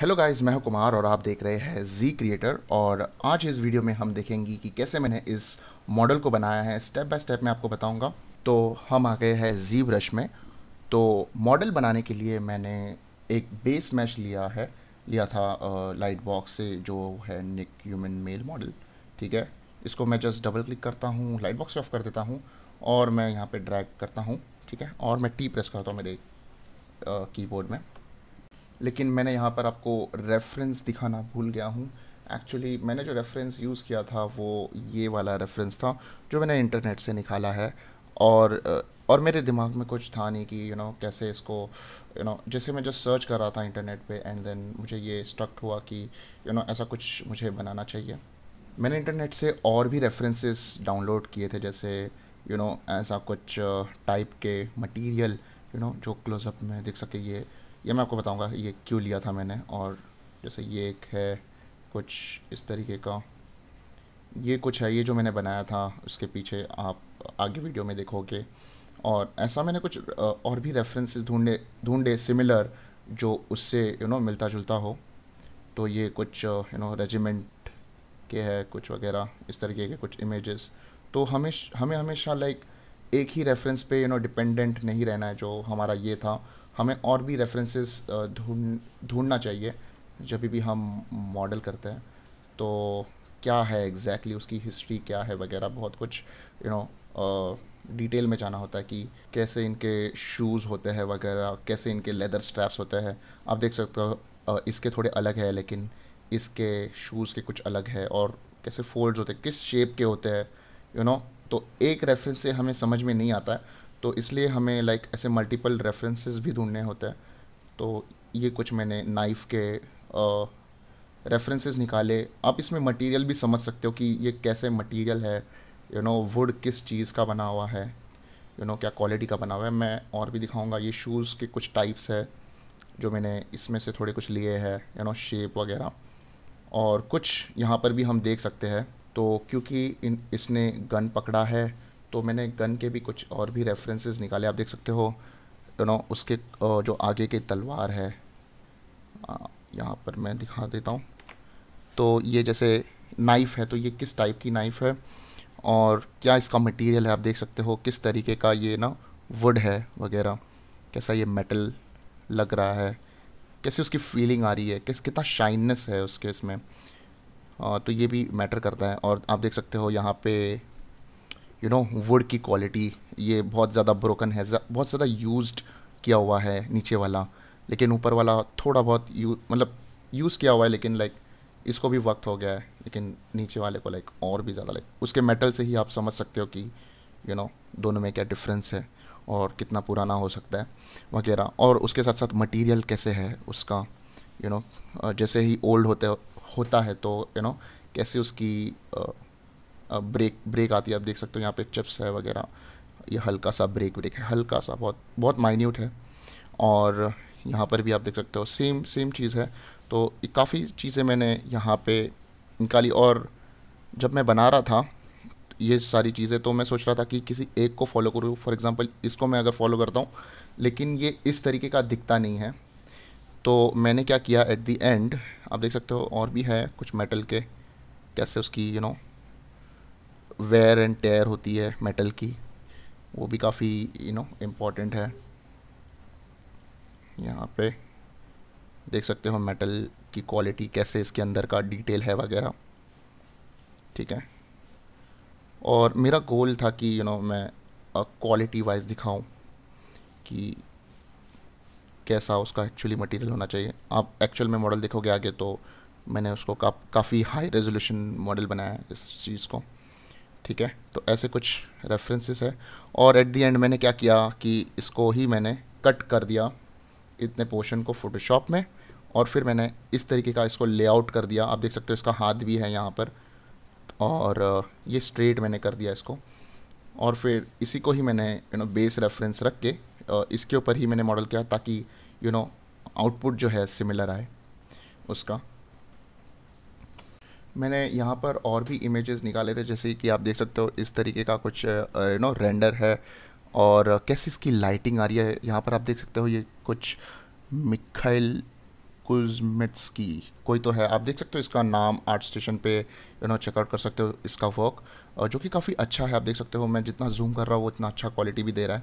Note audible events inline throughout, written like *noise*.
Hello guys मैं हूं कुमार और आप देख रहे हैं जी क्रिएटर और आज इस वीडियो में हम देखेंगे कि कैसे मैंने इस मॉडल को बनाया है स्टेप बाय स्टेप मैं आपको बताऊंगा तो हम आ गए हैं जी ब्रश में तो मॉडल बनाने के लिए मैंने एक बेस मैश लिया है लिया था लाइट बॉक्स से जो है निक ह्यूमन मेल मॉडल ठीक है इसको मैं जस्ट डबल क्लिक करता हूँ लाइट बॉक्स ऑफ कर देता हूँ और मैं यहाँ पर ड्रैग करता हूँ ठीक है और मैं टी प्रेस करता हूँ मेरे कीबोर्ड में लेकिन मैंने यहाँ पर आपको रेफरेंस दिखाना भूल गया हूँ एक्चुअली मैंने जो रेफरेंस यूज़ किया था वो ये वाला रेफरेंस था जो मैंने इंटरनेट से निकाला है और और मेरे दिमाग में कुछ था नहीं कि यू नो कैसे इसको यू नो जैसे मैं जस्ट सर्च कर रहा था इंटरनेट पे एंड देन मुझे ये स्ट्रक्ट हुआ कि यू नो ऐसा कुछ मुझे बनाना चाहिए मैंने इंटरनेट से और भी रेफरेंसेस डाउनलोड किए थे जैसे यू नो ऐसा कुछ टाइप के मटेरियल यू नो जो क्लोजअप में दिख सके ये ये मैं आपको बताऊंगा ये क्यों लिया था मैंने और जैसे ये एक है कुछ इस तरीके का ये कुछ है ये जो मैंने बनाया था उसके पीछे आप आगे वीडियो में देखोगे और ऐसा मैंने कुछ और भी रेफरेंसेस ढूंढे ढूंढे सिमिलर जो उससे यू नो मिलता जुलता हो तो ये कुछ यू नो रेजिमेंट के है कुछ वगैरह इस तरीके के कुछ इमेजेस तो हमेश हमें हमेशा लाइक एक ही रेफरेंस पे यू नो डिपेंडेंट नहीं रहना है जो हमारा ये था हमें और भी रेफरेंसेस ढूंढ ढूंढना चाहिए जब भी हम मॉडल करते हैं तो क्या है एग्जैक्टली exactly, उसकी हिस्ट्री क्या है वगैरह बहुत कुछ यू नो डिटेल में जाना होता है कि कैसे इनके शूज़ होते हैं वगैरह कैसे इनके लेदर स्ट्रैप्स होते हैं आप देख सकते हो इसके थोड़े अलग है लेकिन इसके शूज़ के कुछ अलग है और कैसे फोल्ड्स होते हैं किस शेप के होते हैं यू नो तो एक रेफरेंस से हमें समझ में नहीं आता है तो इसलिए हमें लाइक like, ऐसे मल्टीपल रेफरेंसेस भी ढूंढने होते हैं तो ये कुछ मैंने नाइफ़ के रेफरेंसेस निकाले आप इसमें मटेरियल भी समझ सकते हो कि ये कैसे मटेरियल है यू नो वुड किस चीज़ का बना हुआ है यू you नो know, क्या क्वालिटी का बना हुआ है मैं और भी दिखाऊंगा ये शूज़ के कुछ टाइप्स है जो मैंने इसमें से थोड़े कुछ लिए हैं यू नो शेप वगैरह और कुछ यहाँ पर भी हम देख सकते हैं तो क्योंकि इन इसने गन पकड़ा है तो मैंने गन के भी कुछ और भी रेफरेंसेस निकाले आप देख सकते हो यू नो उसके जो आगे की तलवार है यहाँ पर मैं दिखा देता हूँ तो ये जैसे नाइफ़ है तो ये किस टाइप की नाइफ़ है और क्या इसका मटेरियल है आप देख सकते हो किस तरीके का ये ना वुड है वगैरह कैसा ये मेटल लग रहा है कैसे उसकी फीलिंग आ रही है किस कितना शाइननेस है उसके इसमें तो ये भी मैटर करता है और आप देख सकते हो यहाँ पे यू नो वुड की क्वालिटी ये बहुत ज़्यादा ब्रोकन है बहुत ज़्यादा यूज किया हुआ है नीचे वाला लेकिन ऊपर वाला थोड़ा बहुत यू मतलब यूज़ किया हुआ है लेकिन लाइक इसको भी वक्त हो गया है लेकिन नीचे वाले को लाइक और भी ज़्यादा लाइक उसके मेटल से ही आप समझ सकते हो कि यू you नो know, दोनों में क्या डिफरेंस है और कितना पुराना हो सकता है वगैरह और उसके साथ साथ मटेरियल कैसे है उसका यू you नो know, जैसे ही ओल्ड होते होता है तो यू you नो know, कैसे उसकी uh, ब्रेक ब्रेक आती है आप देख सकते हो यहाँ पे चिप्स है वगैरह ये हल्का सा ब्रेक ब्रेक है हल्का सा बहुत बहुत माइन्यूट है और यहाँ पर भी आप देख सकते हो सेम सेम चीज़ है तो काफ़ी चीज़ें मैंने यहाँ पे निकाली और जब मैं बना रहा था ये सारी चीज़ें तो मैं सोच रहा था कि किसी एक को फॉलो करूँ फॉर एग्ज़ाम्पल इसको मैं अगर फॉलो करता हूँ लेकिन ये इस तरीके का दिखता नहीं है तो मैंने क्या किया एट दी एंड आप देख सकते हो और भी है कुछ मेटल के कैसे उसकी you you know know, wear and tear होती है मेटल की वो भी काफ़ी यू नो इम्पॉर्टेंट है यहाँ पे देख सकते हो मेटल की क्वालिटी कैसे इसके अंदर का डिटेल है वगैरह ठीक है और मेरा गोल था कि यू you नो know, मैं क्वालिटी uh, वाइज दिखाऊं कि कैसा उसका एक्चुअली मटेरियल होना चाहिए आप एक्चुअल में मॉडल देखोगे आगे तो मैंने उसको का, काफ़ी हाई रेजोल्यूशन मॉडल बनाया है इस चीज़ को ठीक है तो ऐसे कुछ रेफरेंसेस है और एट दी एंड मैंने क्या किया कि इसको ही मैंने कट कर दिया इतने पोर्शन को फोटोशॉप में और फिर मैंने इस तरीके का इसको लेआउट कर दिया आप देख सकते हो इसका हाथ भी है यहाँ पर और ये स्ट्रेट मैंने कर दिया इसको और फिर इसी को ही मैंने यू नो बेस रेफरेंस रख के इसके ऊपर ही मैंने मॉडल किया ताकि यू नो आउटपुट जो है सिमिलर आए उसका मैंने यहाँ पर और भी इमेजेस निकाले थे जैसे कि आप देख सकते हो इस तरीके का कुछ यू नो रेंडर है और कैसे इसकी लाइटिंग आ रही है यहाँ पर आप देख सकते हो ये कुछ मिखाइल की कोई तो है आप देख सकते हो इसका नाम आर्ट स्टेशन पे यू नो चेकआउट कर सकते हो इसका वर्क जो कि काफ़ी अच्छा है आप देख सकते हो मैं जितना जूम कर रहा हूँ वो उतना अच्छा क्वालिटी भी दे रहा है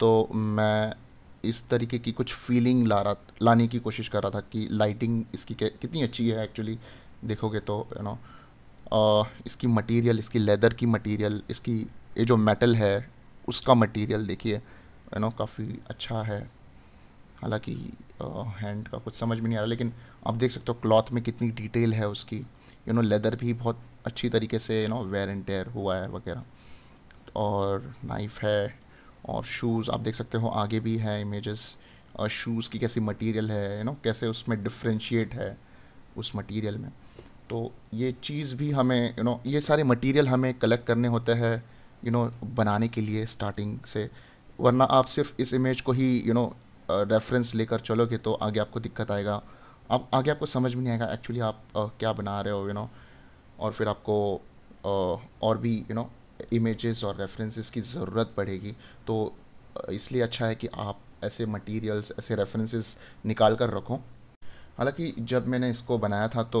तो मैं इस तरीके की कुछ फीलिंग ला रहा लाने की कोशिश कर रहा था कि लाइटिंग इसकी कितनी अच्छी है एक्चुअली देखोगे तो यू नो इसकी मटेरियल इसकी लेदर की मटेरियल इसकी ये जो मेटल है उसका मटेरियल देखिए यू नो काफ़ी अच्छा है हालांकि हैंड का कुछ समझ में नहीं आ रहा लेकिन आप देख सकते हो क्लॉथ में कितनी डिटेल है उसकी यू नो लेदर भी बहुत अच्छी तरीके से you know wear and tear हुआ है वगैरह और नाइफ है और शूज़ आप देख सकते हो आगे भी है इमेजेस शूज़ की कैसी मटेरियल है यू नो कैसे उसमें डिफ्रेंशिएट है उस मटेरियल में तो ये चीज़ भी हमें यू you नो know, ये सारे मटेरियल हमें कलेक्ट करने होते हैं यू नो बनाने के लिए स्टार्टिंग से वरना आप सिर्फ इस इमेज को ही यू नो रेफरेंस लेकर चलोगे तो आगे आपको दिक्कत आएगा आप आगे आपको समझ में नहीं आएगा एक्चुअली आप uh, क्या बना रहे हो यू you नो know? और फिर आपको uh, और भी यू नो इमेजेस और रेफरेंसेस की ज़रूरत पड़ेगी तो इसलिए अच्छा है कि आप ऐसे मटेरियल्स ऐसे रेफरेंसेस निकाल कर रखो हालांकि जब मैंने इसको बनाया था तो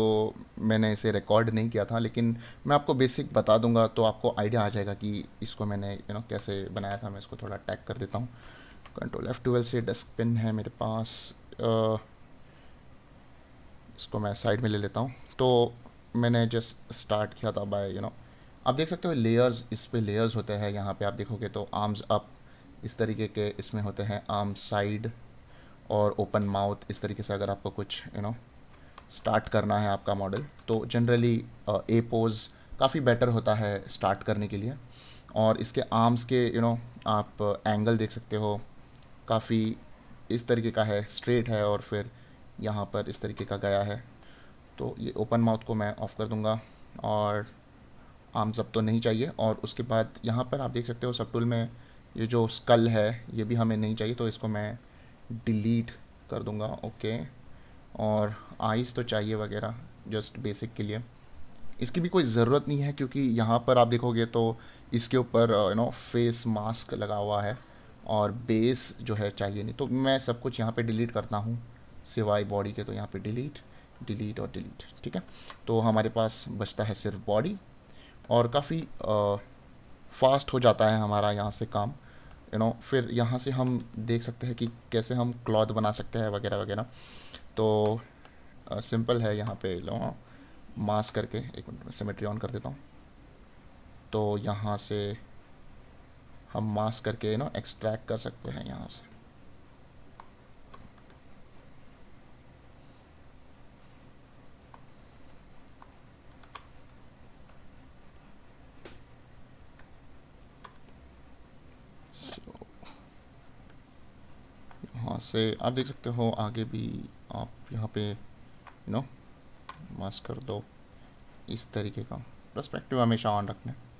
मैंने इसे रिकॉर्ड नहीं किया था लेकिन मैं आपको बेसिक बता दूंगा तो आपको आइडिया आ जाएगा कि इसको मैंने यू you नो know, कैसे बनाया था मैं इसको थोड़ा टैग कर देता हूँ कंट्रोल एफ ट्वेल्व से डेस्क पिन है मेरे पास आ, इसको मैं साइड में ले लेता हूँ तो मैंने जस्ट स्टार्ट किया था बाय यू नो आप देख सकते हो लेयर्स इस पर लेयर्स होते हैं यहाँ पे आप देखोगे तो आर्म्स अप इस तरीके के इसमें होते हैं आर्म साइड और ओपन माउथ इस तरीके से अगर आपको कुछ यू नो स्टार्ट करना है आपका मॉडल तो जनरली ए पोज काफ़ी बेटर होता है स्टार्ट करने के लिए और इसके आर्म्स के यू you नो know, आप एंगल देख सकते हो काफ़ी इस तरीके का है स्ट्रेट है और फिर यहाँ पर इस तरीके का गया है तो ये ओपन माउथ को मैं ऑफ़ कर दूँगा और आर्म्स अब तो नहीं चाहिए और उसके बाद यहाँ पर आप देख सकते हो सब टूल में ये जो स्कल है ये भी हमें नहीं चाहिए तो इसको मैं डिलीट कर दूंगा ओके और आइस तो चाहिए वगैरह जस्ट बेसिक के लिए इसकी भी कोई ज़रूरत नहीं है क्योंकि यहाँ पर आप देखोगे तो इसके ऊपर यू नो फेस मास्क लगा हुआ है और बेस जो है चाहिए नहीं तो मैं सब कुछ यहाँ पे डिलीट करता हूँ सिवाय बॉडी के तो यहाँ पे डिलीट डिलीट और डिलीट ठीक है तो हमारे पास बचता है सिर्फ बॉडी और काफ़ी फास्ट uh, हो जाता है हमारा यहाँ से काम यू नो फिर यहाँ से हम देख सकते हैं कि कैसे हम क्लॉथ बना सकते हैं वगैरह वगैरह तो सिंपल है यहाँ पे लो मास्क करके एक मिनट में सिमेट्री ऑन कर देता हूँ तो यहाँ से हम मास्क करके ना एक्सट्रैक्ट कर सकते हैं यहाँ से से आप देख सकते हो आगे भी आप यहाँ पे यू नो मास्क कर दो इस तरीके का प्रस्पेक्टिव हमेशा ऑन रखना है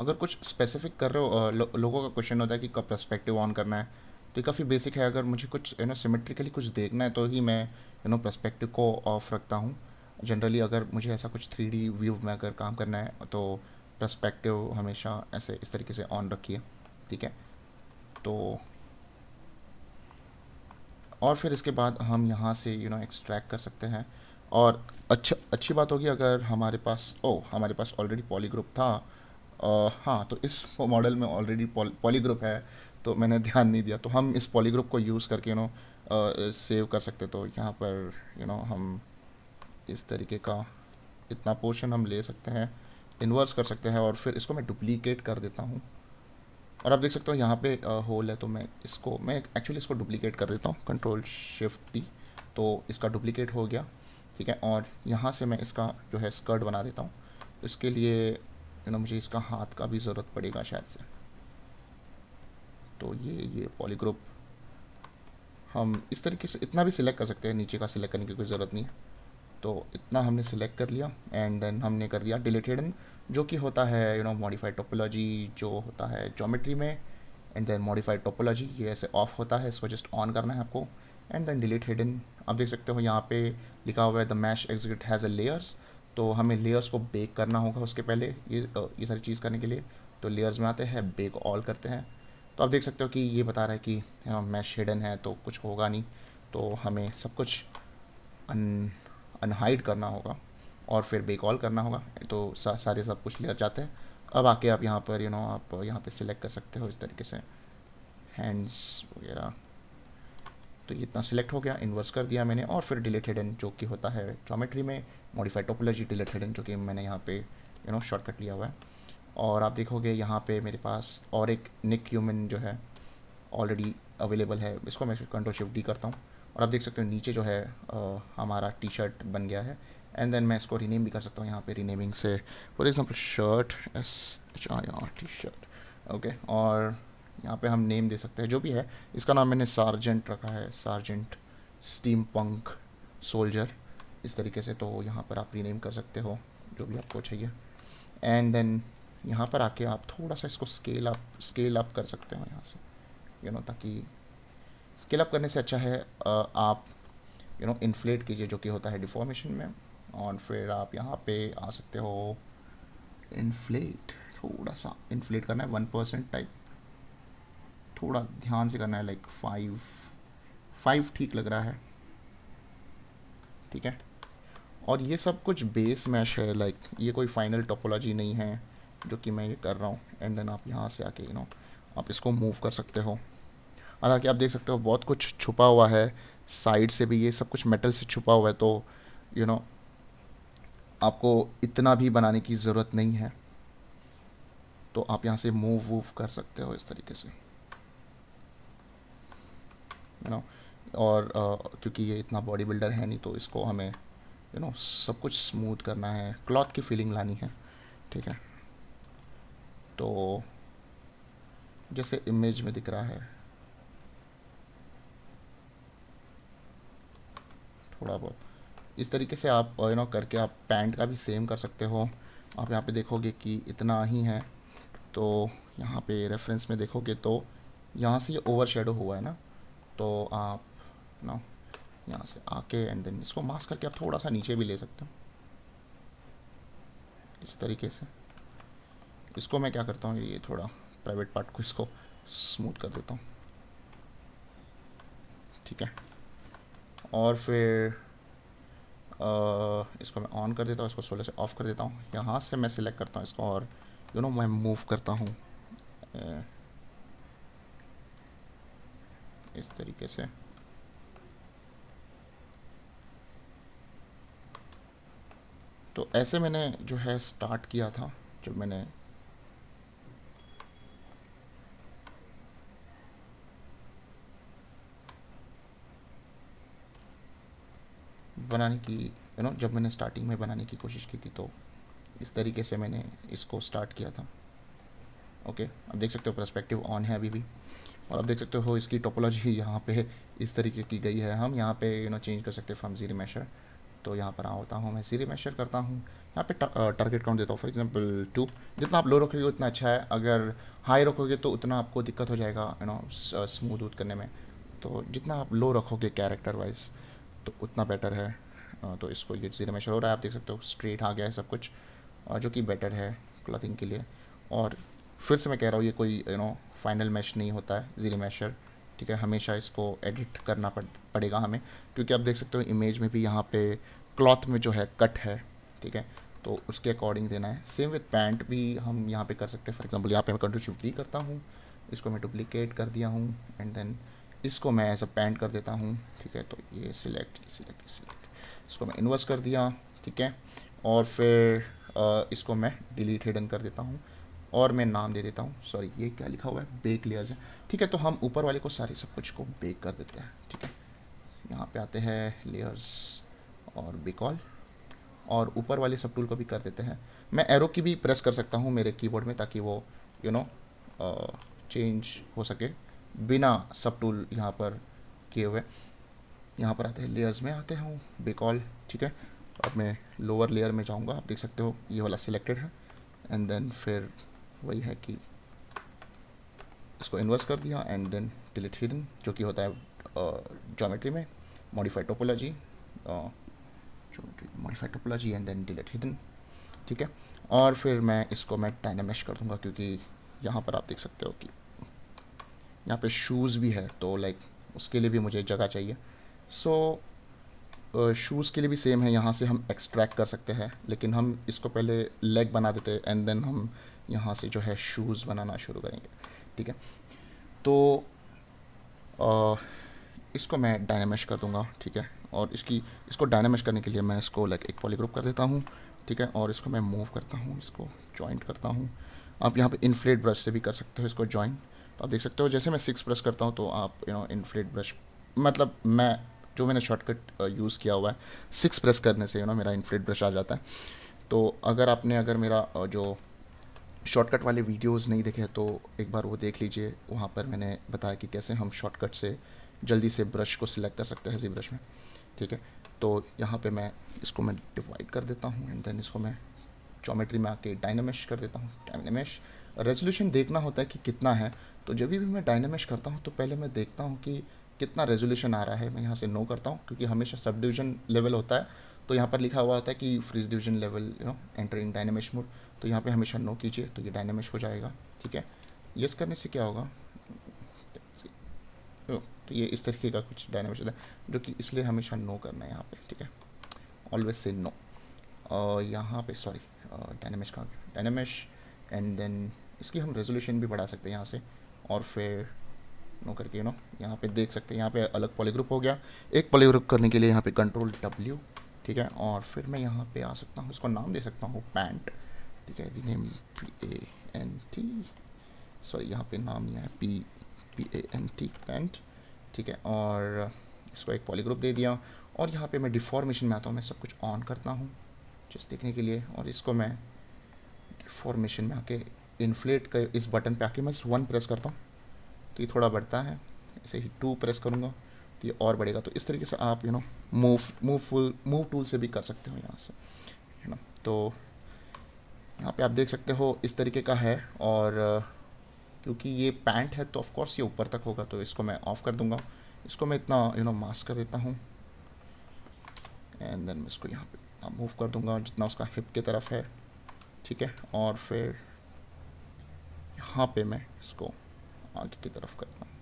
अगर कुछ स्पेसिफिक कर रहे हो लो, लोगों का क्वेश्चन होता है कि कब प्रस्पेक्टिव ऑन करना है तो ये काफ़ी बेसिक है अगर मुझे कुछ यू नो सिमेट्रिकली कुछ देखना है तो ही मैं यू नो प्रस्पेक्टिव को ऑफ रखता हूँ जनरली अगर मुझे ऐसा कुछ थ्री डी व्यू में अगर काम करना है तो प्रस्पेक्टिव हमेशा ऐसे इस तरीके से ऑन रखिए ठीक है तो और फिर इसके बाद हम यहाँ से यू नो एक्सट्रैक्ट कर सकते हैं और अच्छा अच्छी बात होगी अगर हमारे पास ओ oh, हमारे पास ऑलरेडी पॉलीग्रुप था आ, हाँ तो इस मॉडल में ऑलरेडी पॉलीग्रुप है तो मैंने *laughs* ध्यान नहीं दिया तो हम इस पॉलीग्रुप को यूज़ करके यू नो सेव कर सकते तो यहाँ पर यू नो हम इस तरीके का इतना पोर्शन हम ले सकते हैं इन्वर्स कर सकते हैं और फिर इसको मैं डुप्लीकेट कर देता हूँ और आप देख सकते हो यहाँ पे होल है तो मैं इसको मैं एक्चुअली इसको डुप्लीकेट कर देता हूँ कंट्रोल शिफ्ट दी तो इसका डुप्लीकेट हो गया ठीक है और यहाँ से मैं इसका जो है स्कर्ट बना देता हूँ इसके लिए यू नो मुझे इसका हाथ का भी ज़रूरत पड़ेगा शायद से तो ये ये पॉलीग्रुप हम इस तरीके से इतना भी सिलेक्ट कर सकते हैं नीचे का सिलेक्ट करने की कोई ज़रूरत नहीं है तो इतना हमने सेलेक्ट कर लिया एंड देन हमने कर दिया डिलीट हिडन जो कि होता है यू नो मॉडिफाइड टोपोलॉजी जो होता है जोमेट्री में एंड देन मॉडिफाइड टोपोलॉजी ये ऐसे ऑफ होता है इसको जस्ट ऑन करना है आपको एंड देन डिलीट हिडन आप देख सकते हो यहाँ पे लिखा हुआ है the mesh exit has a layers तो हमें लेयर्स को बेक करना होगा उसके पहले ये ये सारी चीज़ करने के लिए तो लेयर्स में आते हैं बेक ऑल करते हैं तो आप देख सकते हो कि ये बता रहा है कि मैश हिडन है तो कुछ होगा नहीं तो हमें सब कुछ अन अनहाइड करना होगा और फिर बेकॉल करना होगा तो सा, सारे सब कुछ लिया जाते हैं अब आके आप यहाँ पर यू you नो know, आप यहाँ पे सिलेक्ट कर सकते हो इस तरीके से हैंड्स वगैरह तो ये इतना सिलेक्ट हो गया इन्वर्स कर दिया मैंने और फिर डिलेट एंड जो कि होता है जोमेट्री में मॉडिफाइड टोपोलॉजी डिलेट हेडन जो कि मैंने यहाँ पे यू नो शॉर्टकट लिया हुआ है और आप देखोगे यहाँ पे मेरे पास और एक निक ह्यूमन जो है ऑलरेडी अवेलेबल है इसको मैं कंट्रोल शिफ्ट डी करता हूँ और आप देख सकते हो नीचे जो है आ, हमारा टी शर्ट बन गया है एंड देन मैं इसको रीनेम भी कर सकता हूँ यहाँ पे रीनेमिंग से for example shirt S H I R T shirt okay और यहाँ पे हम नेम दे सकते हैं जो भी है इसका नाम मैंने सार्जेंट रखा है सार्जेंट स्टीम पंक सोल्जर इस तरीके से तो यहाँ पर आप रीनेम कर सकते हो जो भी आपको चाहिए एंड देन यहाँ पर आके आप थोड़ा सा इसको स्केल अप स्केल अप कर सकते हो यहाँ से यू you नो know, ताकि स्केल अप करने से अच्छा है आप यू नो इन्फ्लेट कीजिए जो कि होता है डिफॉर्मेशन में और फिर आप यहाँ पे आ सकते हो इन्फ्लेट थोड़ा सा इन्फ्लेट करना है वन परसेंट टाइप थोड़ा ध्यान से करना है लाइक फाइव फाइव ठीक लग रहा है ठीक है और ये सब कुछ बेस मैश है लाइक ये कोई फाइनल टोपोलॉजी नहीं है जो कि मैं ये कर रहा हूँ एंड देन आप यहाँ से आके यू नो आप इसको मूव कर सकते हो हालांकि आप देख सकते हो बहुत कुछ छुपा हुआ है साइड से भी ये सब कुछ मेटल से छुपा हुआ है तो यू you नो know, आपको इतना भी बनाने की ज़रूरत नहीं है तो आप यहाँ से मूव वूव कर सकते हो इस तरीके से यू नो और uh, क्योंकि ये इतना बॉडी बिल्डर है नहीं तो इसको हमें यू you नो know, सब कुछ स्मूथ करना है क्लॉथ की फीलिंग लानी है ठीक है तो जैसे इमेज में दिख रहा है थोड़ा बहुत इस तरीके से आप यू नो करके आप पैंट का भी सेम कर सकते हो आप यहाँ पे देखोगे कि इतना ही है तो यहाँ पे रेफरेंस में देखोगे तो यहाँ से ये ओवर शेडो हुआ है ना तो आप ना यहाँ से आके एंड देन इसको मास्क करके आप थोड़ा सा नीचे भी ले सकते हो इस तरीके से इसको मैं क्या करता हूँ ये थोड़ा प्राइवेट पार्ट को इसको स्मूथ कर देता हूँ ठीक है और फिर आ, इसको मैं ऑन कर देता हूँ इसको सोलह से ऑफ़ कर देता हूँ यहाँ से मैं सिलेक्ट करता हूँ इसको और यू नो मैं मूव करता हूँ इस तरीके से तो ऐसे मैंने जो है स्टार्ट किया था जब मैंने बनाने की यू नो जब मैंने स्टार्टिंग में बनाने की कोशिश की थी तो इस तरीके से मैंने इसको स्टार्ट किया था ओके अब देख सकते हो परस्पेक्टिव ऑन है अभी भी और अब देख सकते हो इसकी टोपोलॉजी यहाँ पे इस तरीके की गई है हम यहाँ पे यू नो चेंज कर सकते हैं फ्रॉम जीरी मेशर तो यहाँ पर होता हूँ मैं सीरी मेशर करता हूँ यहाँ पे टारगेट काउंट uh, देता हूँ फॉर एग्जांपल टू जितना आप लो रखोगे उतना अच्छा है अगर हाई रखोगे तो उतना आपको दिक्कत हो जाएगा यू नो स्मूथ आउट करने में तो जितना आप लो रखोगे कैरेक्टर वाइज तो उतना बेटर है तो इसको ये ज़ीरो मेशर हो रहा है आप देख सकते हो स्ट्रेट आ गया है सब कुछ जो कि बेटर है क्लथिंग के लिए और फिर से मैं कह रहा हूँ ये कोई यू नो फाइनल मैश नहीं होता है ज़ीरो मेशर ठीक है हमेशा इसको एडिट करना पड़ पड़ेगा हमें क्योंकि आप देख सकते हो इमेज में भी यहाँ पे क्लॉथ में जो है कट है ठीक है तो उसके अकॉर्डिंग देना है सेम विथ पैंट भी हम यहाँ पे कर सकते हैं फॉर एग्जांपल यहाँ पे मैं कंट्री शिफ्ट करता हूँ इसको मैं डुप्लीकेट कर दिया हूँ एंड देन इसको मैं ऐसा पेंट कर देता हूँ ठीक है तो ये सिलेक्ट सिलेक्ट सिलेक्ट इसको मैं इन्वर्स कर दिया ठीक है और फिर आ, इसको मैं डिलीट हिडन कर देता हूँ और मैं नाम दे देता हूँ सॉरी ये क्या लिखा हुआ है बेक लेयर्स है ठीक है तो हम ऊपर वाले को सारे सब कुछ को बेक कर देते हैं ठीक है यहाँ पे आते हैं लेयर्स और बिकॉल और ऊपर वाले सब टूल को भी कर देते हैं मैं एरो की भी प्रेस कर सकता हूँ मेरे कीबोर्ड में ताकि वो यू नो चेंज हो सके बिना सब टूल यहाँ पर किए हुए यहाँ पर आते हैं लेयर्स में आते हैं बेकॉल ठीक है अब मैं लोअर लेयर में जाऊँगा आप देख सकते हो ये वाला सिलेक्टेड है एंड देन फिर वही है कि इसको इन्वर्स कर दिया एंड देन डिलीट हिडन जो कि होता है जोमेट्री में modified topology geometry modified topology and then delete hidden ठीक है और फिर मैं इसको मैं टाइनमेश कर दूंगा क्योंकि यहाँ पर आप देख सकते हो कि यहाँ पे शूज़ भी है तो लाइक उसके लिए भी मुझे जगह चाहिए सो so, शूज़ के लिए भी सेम है यहाँ से हम एक्सट्रैक्ट कर सकते हैं लेकिन हम इसको पहले लेग बना देते हैं एंड देन हम यहाँ से जो है शूज़ बनाना शुरू करेंगे ठीक है तो आ, इसको मैं डायनामेश कर दूँगा ठीक है और इसकी इसको डायनामेश करने के लिए मैं इसको लाइक एक पॉलीग्रुप कर देता हूँ ठीक है और इसको मैं मूव करता हूँ इसको जॉइंट करता हूँ आप यहाँ पे इन्फ्लेट ब्रश से भी कर सकते हो इसको जॉइंट तो आप देख सकते हो जैसे मैं सिक्स प्रेस करता हूँ तो आप यू नो इनफ्लेट ब्रश मतलब मैं जो मैंने शॉर्टकट यूज़ uh, किया हुआ है सिक्स प्रेस करने से यू नो मेरा इनफ्लेट ब्रश आ जाता है तो अगर आपने अगर मेरा uh, जो शॉर्टकट वाले वीडियोस नहीं देखे तो एक बार वो देख लीजिए वहाँ पर मैंने बताया कि कैसे हम शॉर्टकट से जल्दी से ब्रश को सिलेक्ट कर सकते हैं जी ब्रश में ठीक है तो यहाँ पे मैं इसको मैं डिवाइड कर देता हूँ एंड देन इसको मैं जोमेट्री में आके डायनामिश कर देता हूँ डायनामिश रेजोल्यूशन देखना होता है कि कितना है तो जब भी मैं डायनामिश करता हूँ तो पहले मैं देखता हूँ कि कितना रेजोल्यूशन आ रहा है मैं यहाँ से नो करता हूँ क्योंकि हमेशा सब डिवीजन लेवल होता है तो यहाँ पर लिखा हुआ होता है कि freeze division level you know entering DynaMesh mode तो यहाँ पे हमेशा नो कीजिए तो ये डायनामिश हो जाएगा ठीक है यस करने से क्या होगा oh, तो ये इस तरीके का कुछ डायनामिश होता है जो कि इसलिए हमेशा नो करना है यहाँ पर ठीक है ऑलवेज से नो और यहाँ पे सॉरी डायनामिश कहाँ डायनामिश एंड देन इसकी हम रेजोल्यूशन भी बढ़ा सकते हैं यहाँ से और फिर नो करके यू नो यहाँ पे देख सकते हैं यहाँ पे अलग पॉलीग्रुप हो गया एक पॉलीग्रुप करने के लिए यहाँ पे कंट्रोल डब्ल्यू ठीक है और फिर मैं यहाँ पे आ सकता हूँ इसको नाम दे सकता हूँ पैंट ठीक है rename P A N T sorry यहाँ पे नाम यह है P P A N T pant ठीक है और इसको एक पॉलीग्रुप दे दिया और यहाँ पे मैं डिफॉर्मेशन में आता हूँ मैं सब कुछ ऑन करता हूँ जस्ट देखने के लिए और इसको मैं डिफॉर्मेशन में आके इन्फ्लेट का इस बटन पे आके मैं वन प्रेस करता हूँ तो ये थोड़ा बढ़ता है ऐसे ही टू प्रेस करूँगा तो ये और बढ़ेगा तो इस तरीके से आप you know move move full move tool से भी कर सकते हो यहाँ से है ना तो यहाँ पे आप देख सकते हो इस तरीके का है और क्योंकि ये पैंट है तो ऑफकोर्स ये ऊपर तक होगा तो इसको मैं ऑफ़ कर दूँगा इसको मैं इतना यू नो मास्क कर देता हूँ एंड देन मैं इसको यहाँ पे मूव कर दूँगा जितना उसका हिप की तरफ है ठीक है और फिर यहाँ पे मैं इसको आगे की तरफ करता हूँ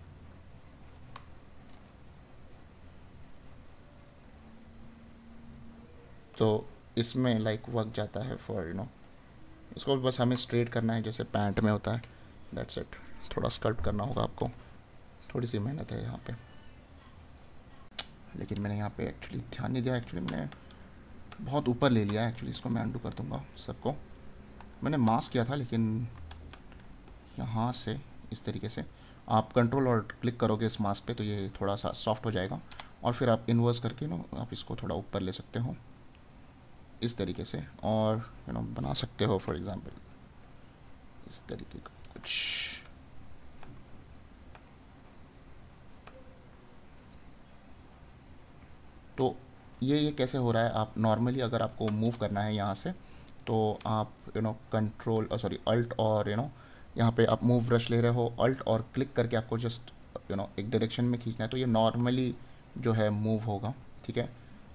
तो इसमें लाइक वर्क जाता है फॉर यू नो इसको बस हमें स्ट्रेट करना है जैसे पैंट में होता है दैट्स इट थोड़ा स्कर्ट करना होगा आपको थोड़ी सी मेहनत है यहाँ पे लेकिन मैंने यहाँ पे एक्चुअली ध्यान नहीं दिया एक्चुअली मैंने बहुत ऊपर ले लिया एक्चुअली इसको मैं अंडू कर दूँगा सबको मैंने मास्क किया था लेकिन यहाँ से इस तरीके से आप कंट्रोल और क्लिक करोगे इस मास्क पे तो ये थोड़ा सा सॉफ्ट हो जाएगा और फिर आप इन्वर्स करके नो आप इसको थोड़ा ऊपर ले सकते हो इस तरीके से और यू नो बना सकते हो फॉर एग्ज़ाम्पल इस तरीके का कुछ तो ये ये कैसे हो रहा है आप नॉर्मली अगर आपको मूव करना है यहाँ से तो आप you know control sorry alt और यू नो यहाँ पे आप मूव ब्रश ले रहे हो अल्ट और क्लिक करके आपको जस्ट यू नो एक डायरेक्शन में खींचना है तो ये नॉर्मली जो है मूव होगा ठीक है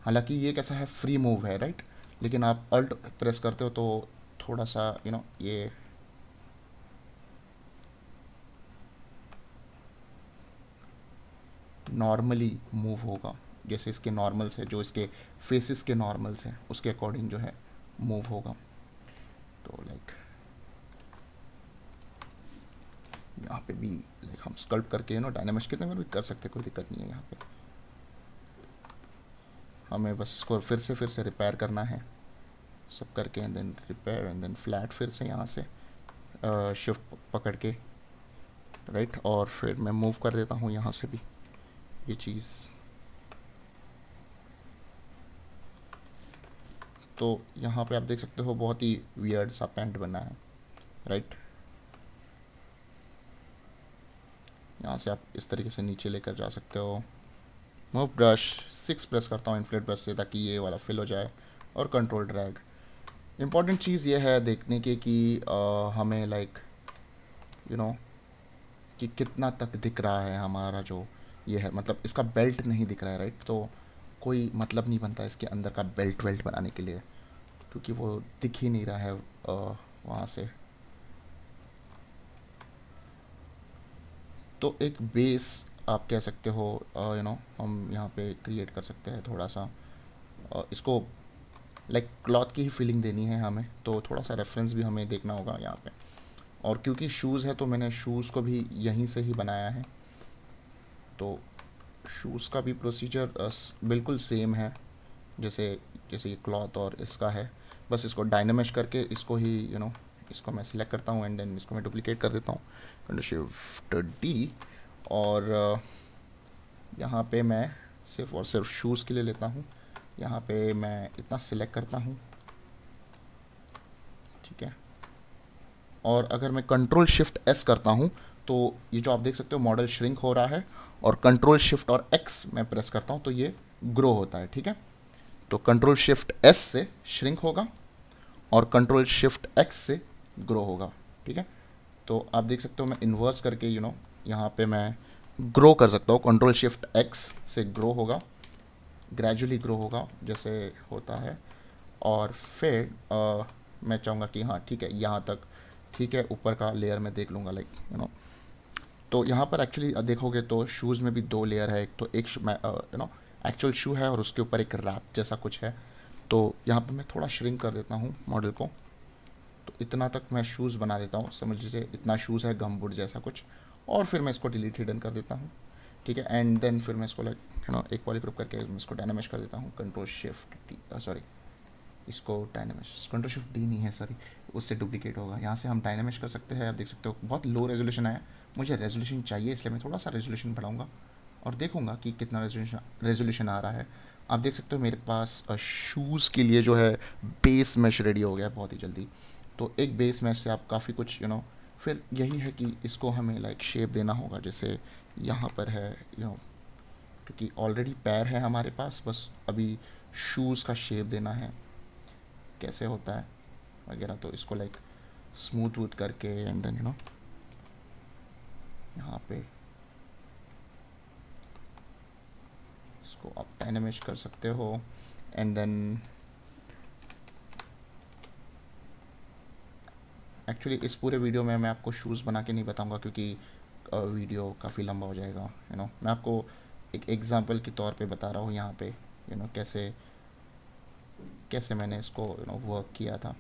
हालांकि ये कैसा है फ्री मूव है राइट लेकिन आप अल्ट प्रेस करते हो तो थोड़ा सा यू you नो know, ये नॉर्मली मूव होगा जैसे इसके नॉर्मल्स है जो इसके फेसिस के नॉर्मल्स हैं उसके अकॉर्डिंग जो है मूव होगा तो लाइक यहाँ पे भी लाइक हम स्कल्प करके यू नो डायनामिक्स कितने बार भी कर सकते कोई दिक्कत नहीं है यहाँ पे हमें बस इसको फिर से फिर से रिपेयर करना है सब करके and then repair and then flat फिर से यहाँ से शिफ्ट पकड़ के राइट और फिर मैं मूव कर देता हूँ यहाँ से भी ये चीज़ तो यहाँ पे आप देख सकते हो बहुत ही वियर्ड सा पेंट बना है राइट यहाँ से आप इस तरीके से नीचे लेकर जा सकते हो मूव ब्रश सिक्स प्रेस करता हूँ इन्फ्लेट ब्रश से ताकि ये वाला फिल हो जाए और कंट्रोल ड्रैग इम्पॉर्टेंट चीज़ ये है देखने के कि आ, हमें लाइक यू नो कि कितना तक दिख रहा है हमारा जो ये है मतलब इसका बेल्ट नहीं दिख रहा है राइट तो कोई मतलब नहीं बनता इसके अंदर का बेल्ट वेल्ट बनाने के लिए क्योंकि वो दिख ही नहीं रहा है वहाँ से तो एक बेस आप कह सकते हो यू uh, नो हम यहाँ पे क्रिएट कर सकते हैं थोड़ा सा uh, इसको लाइक like, क्लॉथ की ही फीलिंग देनी है हमें तो थोड़ा सा रेफरेंस भी हमें देखना होगा यहाँ पे और क्योंकि शूज़ है तो मैंने शूज़ को भी यहीं से ही बनाया है तो शूज़ का भी प्रोसीजर uh, बिल्कुल सेम है जैसे जैसे ये क्लॉथ और इसका है बस इसको डायनमिश करके इसको ही यू you नो know, इसको मैं सिलेक्ट करता हूँ एंड देन इसको मैं डुप्लीकेट कर देता हूँ कंट्रोल शिफ्ट डी और यहाँ पे मैं सिर्फ और सिर्फ शूज़ के लिए लेता हूँ यहाँ पे मैं इतना सिलेक्ट करता हूँ ठीक है और अगर मैं कंट्रोल शिफ्ट एस करता हूँ तो ये जो आप देख सकते हो मॉडल श्रिंक हो रहा है और कंट्रोल शिफ्ट और एक्स मैं प्रेस करता हूँ तो ये ग्रो होता है ठीक है तो कंट्रोल शिफ्ट एस से श्रिंक होगा और कंट्रोल शिफ्ट एक्स से ग्रो होगा ठीक है तो आप देख सकते हो मैं इन्वर्स करके यू you नो know, यहाँ पे मैं ग्रो कर सकता हूँ कंट्रोल शिफ्ट एक्स से ग्रो होगा ग्रेजुअली ग्रो होगा जैसे होता है और फिर आ, मैं चाहूँगा कि हाँ ठीक है यहाँ तक ठीक है ऊपर का लेयर मैं देख लूँगा लाइक यू नो तो यहाँ पर एक्चुअली देखोगे तो शूज़ में भी दो लेयर है एक तो एक यू नो एक्चुअल शू है और उसके ऊपर एक रैप जैसा कुछ है तो यहाँ पर मैं थोड़ा श्रिंक कर देता हूँ मॉडल को तो इतना तक मैं शूज़ बना देता हूँ समझ लीजिए इतना शूज़ है गमबुट जैसा कुछ और फिर मैं इसको डिलीट हिडन कर देता हूँ ठीक है एंड देन फिर मैं इसको लाइक यू नो एक पॉलीक्रूप करके मैं इसको डायनामेश कर देता हूँ कंट्रोल शिफ्ट डी सॉरी इसको डायनामेश कंट्रोल शिफ्ट डी नहीं है सॉरी उससे डुप्लीकेट होगा यहाँ से हम डायनामेश कर सकते हैं आप देख सकते हो बहुत लो रेजोल्यूशन आया मुझे रेजोल्यूशन चाहिए इसलिए मैं थोड़ा सा रेजोल्यूशन बढ़ाऊँगा और देखूँगा कि कितना रेजोल्यूशन रेजोल्यूशन आ रहा है आप देख सकते हो मेरे पास शूज़ uh, के लिए जो है बेस मैश रेडी हो गया बहुत ही जल्दी तो एक बेस मैच से आप काफ़ी कुछ यू you नो know, फिर यही है कि इसको हमें लाइक शेप देना होगा जैसे यहाँ पर है यू नो क्योंकि ऑलरेडी पैर है हमारे पास बस अभी शूज़ का शेप देना है कैसे होता है वगैरह तो इसको लाइक स्मूथ वूथ करके एंड देन यू नो यहाँ पे इसको आप एनिमेश कर सकते हो एंड देन एक्चुअली इस पूरे वीडियो में मैं आपको शूज़ बना के नहीं बताऊँगा क्योंकि वीडियो काफ़ी लंबा हो जाएगा यू नो मैं आपको एक एग्ज़ाम्पल के तौर पे बता रहा हूँ यहाँ पे यू नो कैसे कैसे मैंने इसको यू नो वर्क किया था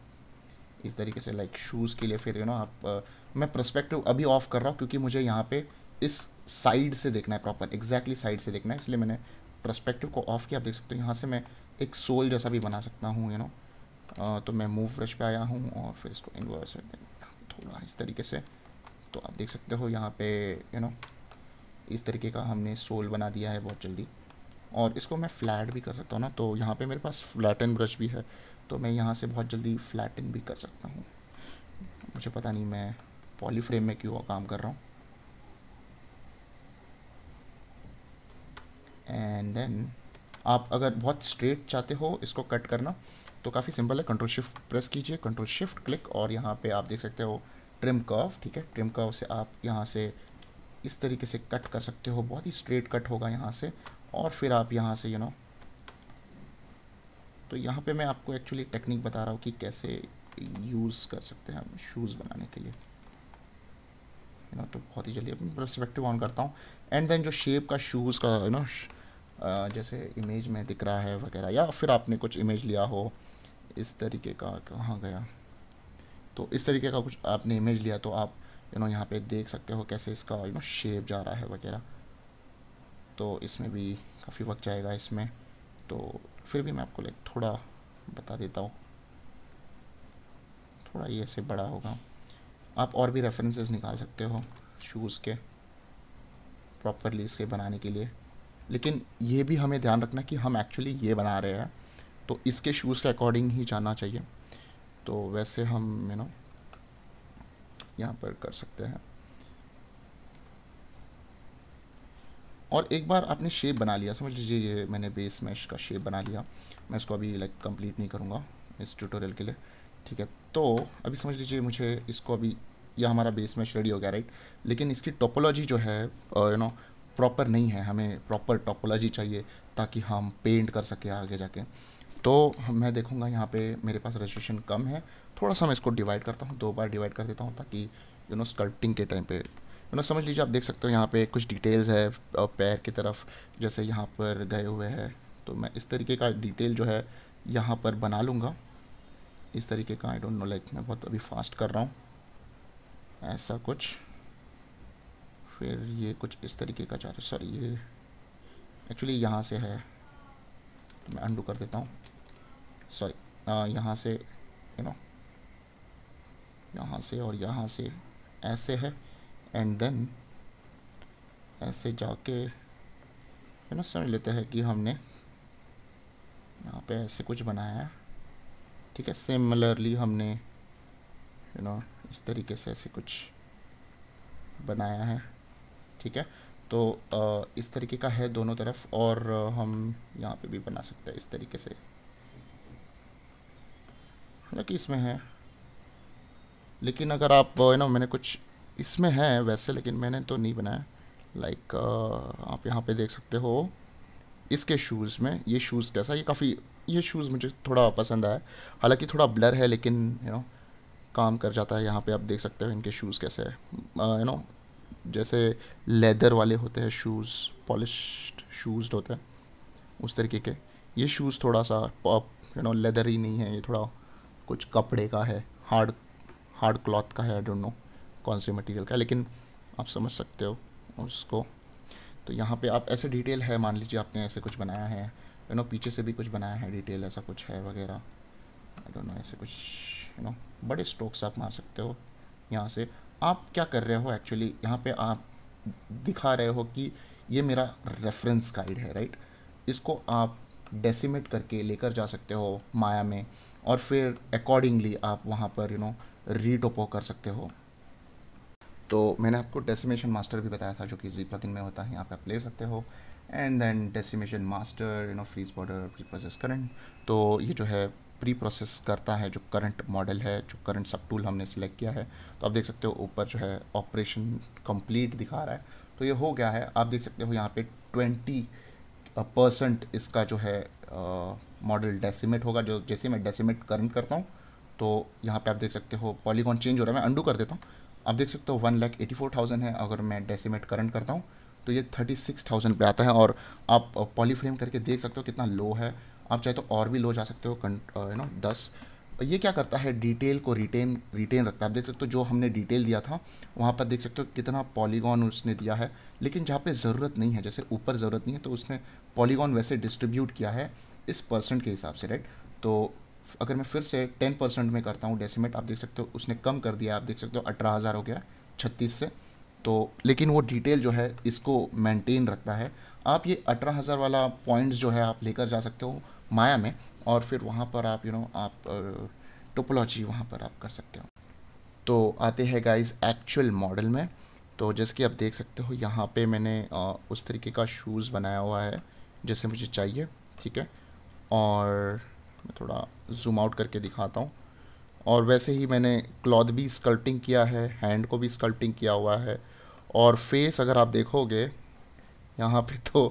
इस तरीके से लाइक शूज़ के लिए फिर यू नो आप मैं प्रस्पेक्टिव अभी ऑफ कर रहा हूँ क्योंकि मुझे यहाँ पर इस साइड से देखना है प्रॉपर एग्जैक्टली साइड से देखना है इसलिए मैंने प्रस्पेक्टिव को ऑफ किया आप देख सकते हो यहाँ से मैं एक सोल जैसा भी बना सकता हूँ यू नो तो मैं मूव ब्रश पे आया हूँ और फिर इसको इन्वर्स थोड़ा इस तरीके से तो आप देख सकते हो यहाँ पे यू नो इस तरीके का हमने सोल बना दिया है बहुत जल्दी और इसको मैं फ्लैट भी कर सकता हूँ ना तो यहाँ पे मेरे पास फ्लैटन ब्रश भी है तो मैं यहाँ से बहुत जल्दी फ्लैटन भी कर सकता हूँ मुझे पता नहीं मैं पॉली फ्रेम में क्यों काम कर रहा हूँ एंड देन आप अगर बहुत स्ट्रेट चाहते हो इसको कट करना तो काफ़ी सिंपल है कंट्रोल शिफ्ट प्रेस कीजिए कंट्रोल शिफ्ट क्लिक और यहाँ पे आप देख सकते हो ट्रिम कर्व ठीक है ट्रिम कर्व से आप यहाँ से इस तरीके से कट कर सकते हो बहुत ही स्ट्रेट कट होगा यहाँ से और फिर आप यहाँ से यू you नो know, तो यहाँ पे मैं आपको एक्चुअली टेक्निक बता रहा हूँ कि कैसे यूज़ कर सकते हैं हम शूज़ बनाने के लिए यू नो तो बहुत ही जल्दी अपनी परस्पेक्टिव ऑन करता हूँ एंड देन जो शेप का शूज़ का यू नो जैसे इमेज में दिख रहा है वगैरह या फिर आपने कुछ इमेज लिया हो इस तरीके का कहाँ गया तो इस तरीके का कुछ आपने इमेज लिया तो आप यू नो यहाँ पे देख सकते हो कैसे इसका यू नो शेप जा रहा है वगैरह तो इसमें भी काफ़ी वक्त जाएगा इसमें तो फिर भी मैं आपको लाइक थोड़ा बता देता हूँ थोड़ा ये से बड़ा होगा आप और भी रेफरेंसेस निकाल सकते हो शूज़ के प्रॉपरली इसे बनाने के लिए लेकिन ये भी हमें ध्यान रखना कि हम एक्चुअली ये बना रहे हैं तो इसके शूज़ के अकॉर्डिंग ही जाना चाहिए तो वैसे हम यू नो यहाँ पर कर सकते हैं और एक बार आपने शेप बना लिया समझ लीजिए ये मैंने बेस मैश का शेप बना लिया मैं इसको अभी लाइक कंप्लीट नहीं करूँगा इस ट्यूटोरियल के लिए ठीक है तो अभी समझ लीजिए मुझे इसको अभी यह हमारा बेस मैश रेडी हो गया राइट लेकिन इसकी टोपोलॉजी जो है यू नो प्रॉपर नहीं है हमें प्रॉपर टोपोलॉजी चाहिए ताकि हम पेंट कर सकें आगे जाके तो मैं देखूँगा यहाँ पे मेरे पास रजिस्ट्रेशन कम है थोड़ा सा मैं इसको डिवाइड करता हूँ दो बार डिवाइड कर देता हूँ ताकि यू नो स्कल्टिंग के टाइम पे यू नो समझ लीजिए आप देख सकते हो यहाँ पे कुछ डिटेल्स है पैर की तरफ जैसे यहाँ पर गए हुए हैं तो मैं इस तरीके का डिटेल जो है यहाँ पर बना लूँगा इस तरीके का आई डोंट नो लाइक मैं बहुत अभी फास्ट कर रहा हूँ ऐसा कुछ फिर ये कुछ इस तरीके का चार सॉरी ये एक्चुअली यहाँ से है तो मैं अंडू कर देता हूँ सॉरी uh, यहाँ से यू नो यहाँ से और यहाँ से ऐसे है एंड देन ऐसे जाके यू नो समझ लेते हैं कि हमने यहाँ पे ऐसे कुछ बनाया है ठीक है सिमिलरली हमने यू नो इस तरीके से ऐसे कुछ बनाया है ठीक है तो uh, इस तरीके का है दोनों तरफ और uh, हम यहाँ पे भी बना सकते हैं इस तरीके से हालांकि इसमें है लेकिन अगर आप यू नो मैंने कुछ इसमें है वैसे लेकिन मैंने तो नहीं बनाया लाइक like, uh, आप यहाँ पे देख सकते हो इसके शूज़ में ये शूज़ कैसा ये काफ़ी ये शूज़ मुझे थोड़ा पसंद आया हालांकि थोड़ा ब्लर है लेकिन यू you नो know, काम कर जाता है यहाँ पे आप देख सकते हो इनके शूज़ कैसे है यू नो जैसे लेदर वाले होते हैं शूज़ पॉलिश शूज़ होते हैं उस तरीके के ये शूज़ थोड़ा सा यू नो लेदर ही नहीं है ये थोड़ा कुछ कपड़े का है हार्ड हार्ड क्लॉथ का है आई डोंट नो कौन से मटेरियल का है लेकिन आप समझ सकते हो उसको तो यहाँ पे आप ऐसे डिटेल है मान लीजिए आपने ऐसे कुछ बनाया है यू नो पीछे से भी कुछ बनाया है डिटेल ऐसा कुछ है वगैरह आई डोंट नो ऐसे कुछ यू नो बड़े स्ट्रोक्स आप मार सकते हो यहाँ से आप क्या कर रहे हो एक्चुअली यहाँ पे आप दिखा रहे हो कि ये मेरा रेफरेंस गाइड है राइट इसको आप डेसीमेट करके लेकर जा सकते हो माया में और फिर अकॉर्डिंगली आप वहाँ पर यू नो रीटोपो कर सकते हो तो मैंने आपको डेसिमेशन मास्टर भी बताया था जो कि जी प्लगइन में होता है यहाँ पे आप ले सकते हो and then decimation master you know freeze border pre process current तो ये जो है प्री प्रोसेस करता है जो करंट मॉडल है जो करंट सब टूल हमने सेलेक्ट किया है तो आप देख सकते हो ऊपर जो है ऑपरेशन कंप्लीट दिखा रहा है तो ये हो गया है आप देख सकते हो यहाँ पे ट्वेंटी परसेंट इसका जो है मॉडल डेसीमेट होगा जो जैसे मैं डेसीमेट करंट करता हूँ तो यहाँ पे आप देख सकते हो पॉलीगॉन चेंज हो रहा है मैं अंडू कर देता हूँ आप देख सकते हो one lakh eighty four thousand है अगर मैं डेसीमेट करंट करता हूँ तो ये थर्टी सिक्स थाउजेंड पर आता है और आप पॉलीफ्रेम करके देख सकते हो कितना लो है आप चाहे तो और भी लो जा सकते हो यू नो दस और ये क्या करता है डिटेल को रिटेन रिटेन रखता है आप देख सकते हो जो हमने डिटेल दिया था वहाँ पर देख सकते हो कितना पॉलीगॉन उसने दिया है लेकिन जहाँ पे ज़रूरत नहीं है जैसे ऊपर ज़रूरत नहीं है तो उसने पॉलीगॉन वैसे डिस्ट्रीब्यूट किया है इस परसेंट के हिसाब से राइट तो अगर मैं फिर से टेन परसेंट में करता हूँ डेसीमेट आप देख सकते हो उसने कम कर दिया आप देख सकते हो अठारह हज़ार हो गया छत्तीस से तो लेकिन वो डिटेल जो है इसको मेंटेन रखता है आप ये अठारह हज़ार वाला पॉइंट्स जो है आप लेकर जा सकते हो माया में और फिर वहाँ पर आप यू you नो know, आप टोपोलॉजी वहाँ पर आप कर सकते हो तो आते हैं गाइज एक्चुअल मॉडल में तो जैसे कि आप देख सकते हो यहाँ पे मैंने उस तरीके का शूज़ बनाया हुआ है जैसे मुझे चाहिए ठीक है और मैं थोड़ा जूम आउट करके दिखाता हूँ और वैसे ही मैंने क्लॉथ भी स्कल्टिंग किया है हैंड को भी स्कल्टिंग किया हुआ है और फेस अगर आप देखोगे यहाँ पे तो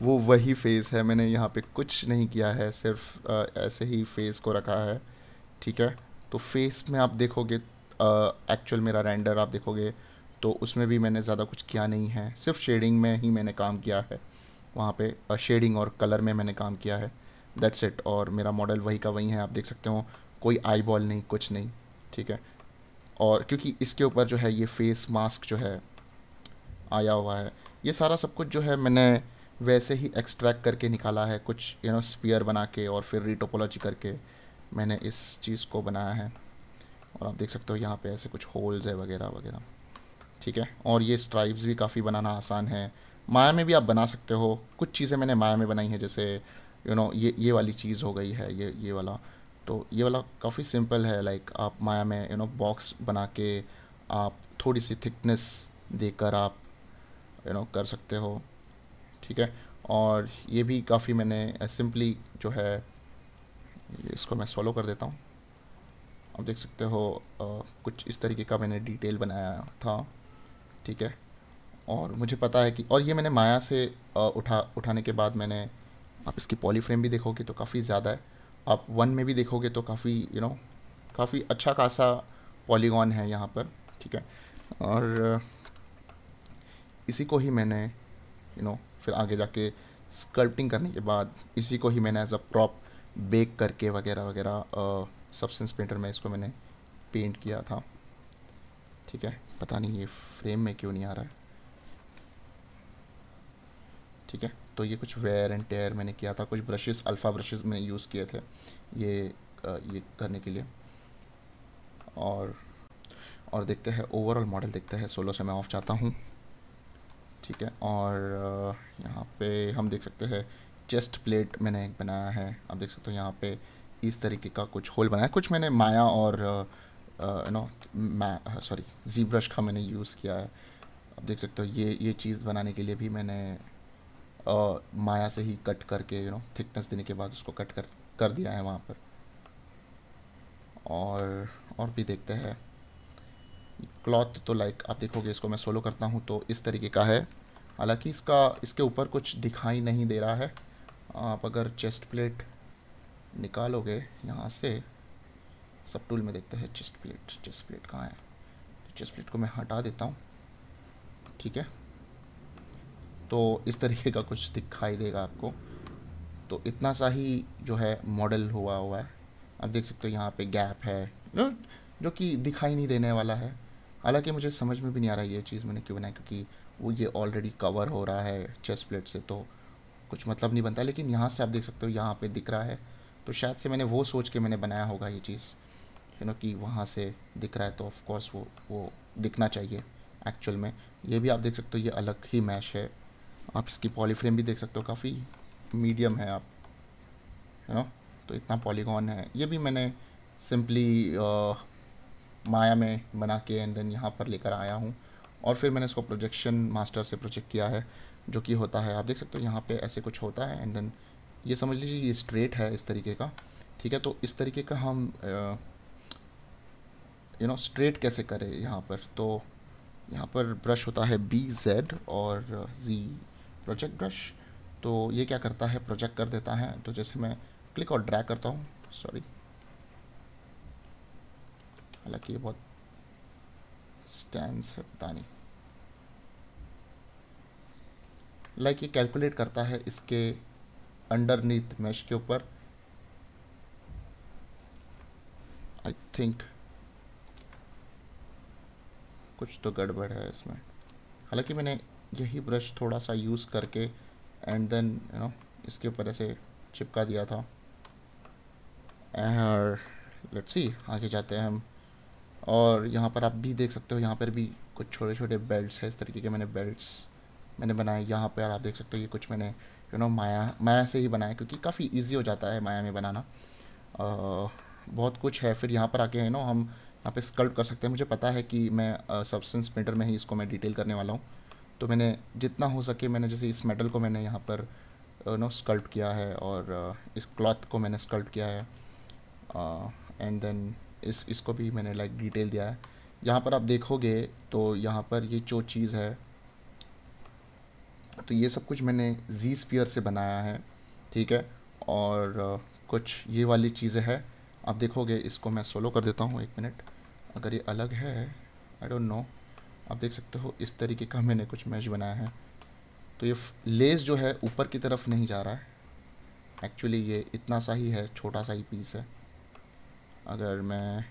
वो वही फेस है मैंने यहाँ पे कुछ नहीं किया है सिर्फ आ, ऐसे ही फेस को रखा है ठीक है तो फेस में आप देखोगे एक्चुअल मेरा रेंडर आप देखोगे तो उसमें भी मैंने ज़्यादा कुछ किया नहीं है सिर्फ शेडिंग में ही मैंने काम किया है वहाँ पे शेडिंग और कलर में मैंने काम किया है दैट्स इट और मेरा मॉडल वही का वही है आप देख सकते हो कोई आई बॉल नहीं कुछ नहीं ठीक है और क्योंकि इसके ऊपर जो है ये फेस मास्क जो है आया हुआ है ये सारा सब कुछ जो है मैंने वैसे ही एक्सट्रैक्ट करके निकाला है कुछ यू नो स्पीयर बना के और फिर रीटोपोलॉजी करके मैंने इस चीज़ को बनाया है और आप देख सकते हो यहाँ पे ऐसे कुछ होल्स है वगैरह वगैरह ठीक है और ये स्ट्राइप्स भी काफ़ी बनाना आसान है माया में भी आप बना सकते हो कुछ चीज़ें मैंने माया में बनाई हैं जैसे यू you नो know, ये ये वाली चीज़ हो गई है ये ये वाला तो ये वाला काफ़ी सिंपल है लाइक आप माया में यू नो बॉक्स बना के आप थोड़ी सी थिकनेस देकर आप यू नो कर सकते हो ठीक है और ये भी काफ़ी मैंने सिंपली जो है इसको मैं सॉलो कर देता हूँ आप देख सकते हो आ, कुछ इस तरीके का मैंने डिटेल बनाया था ठीक है और मुझे पता है कि और ये मैंने माया से आ, उठा उठाने के बाद मैंने आप इसकी पॉली फ्रेम भी देखोगे तो काफ़ी ज़्यादा है आप वन में भी देखोगे तो काफ़ी यू नो काफ़ी अच्छा खासा पॉलीगॉन है यहाँ पर ठीक है और इसी को ही मैंने यू नो फिर आगे जाके स्कल्पटिंग करने के बाद इसी को ही मैंने एज अ प्रॉप बेक करके वगैरह वगैरह सब्सटेंस पेंटर में इसको मैंने पेंट किया था ठीक है पता नहीं ये फ्रेम में क्यों नहीं आ रहा है ठीक है तो ये कुछ वेयर एंड टेयर मैंने किया था कुछ ब्रशेस अल्फ़ा ब्रशेस मैंने यूज़ किए थे ये ये करने के लिए और और देखते हैं ओवरऑल मॉडल देखते हैं सोलो से मैं ऑफ जाता हूँ ठीक है और यहाँ पे हम देख सकते हैं चेस्ट प्लेट मैंने एक बनाया है आप देख सकते हो यहाँ पे इस तरीके का कुछ होल बनाया कुछ मैंने माया और यू नो मैं सॉरी ब्रश का मैंने यूज़ किया है आप देख सकते हो ये ये चीज़ बनाने के लिए भी मैंने आ, माया से ही कट करके यू नो थिकनेस देने के बाद उसको कट कर कर दिया है वहाँ पर और और भी देखते हैं क्लॉथ तो लाइक आप देखोगे इसको मैं सोलो करता हूँ तो इस तरीके का है हालांकि इसका इसके ऊपर कुछ दिखाई नहीं दे रहा है आप अगर चेस्ट प्लेट निकालोगे यहाँ से सब टूल में देखते हैं चेस्ट प्लेट चेस्ट प्लेट कहाँ है चेस्ट तो प्लेट को मैं हटा देता हूँ ठीक है तो इस तरीके का कुछ दिखाई देगा आपको तो इतना सा ही जो है मॉडल हुआ हुआ है आप देख सकते हो यहाँ पे गैप है जो जो कि दिखाई नहीं देने वाला है हालांकि मुझे समझ में भी नहीं आ रहा ये चीज़ मैंने क्यों बनाया क्योंकि वो ये ऑलरेडी कवर हो रहा है चेस्ट प्लेट से तो कुछ मतलब नहीं बनता लेकिन यहाँ से आप देख सकते हो यहाँ पे दिख रहा है तो शायद से मैंने वो सोच के मैंने बनाया होगा ये चीज़ यू नो कि वहाँ से दिख रहा है तो ऑफकोर्स वो वो दिखना चाहिए एक्चुअल में ये भी आप देख सकते हो ये अलग ही मैश है आप इसकी पॉलीफ्रेम भी देख सकते हो काफ़ी मीडियम है आप यू नो तो इतना पॉलीगॉन है ये भी मैंने सिंपली माया में बना के एंड देन यहाँ पर लेकर आया हूँ और फिर मैंने इसको प्रोजेक्शन मास्टर से प्रोजेक्ट किया है जो कि होता है आप देख सकते हो यहाँ पे ऐसे कुछ होता है एंड देन ये समझ लीजिए ये स्ट्रेट है इस तरीके का ठीक है तो इस तरीके का हम यू नो स्ट्रेट कैसे करें यहाँ पर तो यहाँ पर ब्रश होता है बी जेड और जी प्रोजेक्ट ब्रश तो ये क्या करता है प्रोजेक्ट कर देता है तो जैसे मैं क्लिक और ड्रैग करता हूँ सॉरी हालांकि ये बहुत स्टैंड है पता नहीं लाइक like ये कैलकुलेट करता है इसके अंडरनीथ मैश के ऊपर आई थिंक कुछ तो गड़बड़ है इसमें हालांकि मैंने यही ब्रश थोड़ा सा यूज़ करके एंड देन यू नो इसके ऊपर ऐसे चिपका दिया था और लेट्स सी आगे जाते हैं हम और यहाँ पर आप भी देख सकते हो यहाँ पर भी कुछ छोटे छोटे बेल्ट्स हैं इस तरीके के मैंने बेल्ट्स मैंने बनाए यहाँ पर आप देख सकते हो ये कुछ मैंने यू नो माया माया से ही बनाया क्योंकि काफ़ी ईजी हो जाता है माया में बनाना आ, बहुत कुछ है फिर यहाँ पर आके है ना हम यहाँ पे स्कल्प कर सकते हैं मुझे पता है कि मैं सब्सटेंस मेटर में ही इसको मैं डिटेल करने वाला हूँ तो मैंने जितना हो सके मैंने जैसे इस मेटल को मैंने यहाँ पर नो स्कल्प किया है और इस क्लॉथ को मैंने स्कल्प किया है एंड देन इस इसको भी मैंने लाइक डिटेल दिया है यहाँ पर आप देखोगे तो यहाँ पर ये जो चीज़ है तो ये सब कुछ मैंने जी स्पीयर से बनाया है ठीक है और कुछ ये वाली चीज़ें हैं आप देखोगे इसको मैं सोलो कर देता हूँ एक मिनट अगर ये अलग है आई डोंट नो आप देख सकते हो इस तरीके का मैंने कुछ मैच बनाया है तो ये लेस जो है ऊपर की तरफ नहीं जा रहा है एक्चुअली ये इतना सा ही है छोटा सा ही पीस है अगर मैं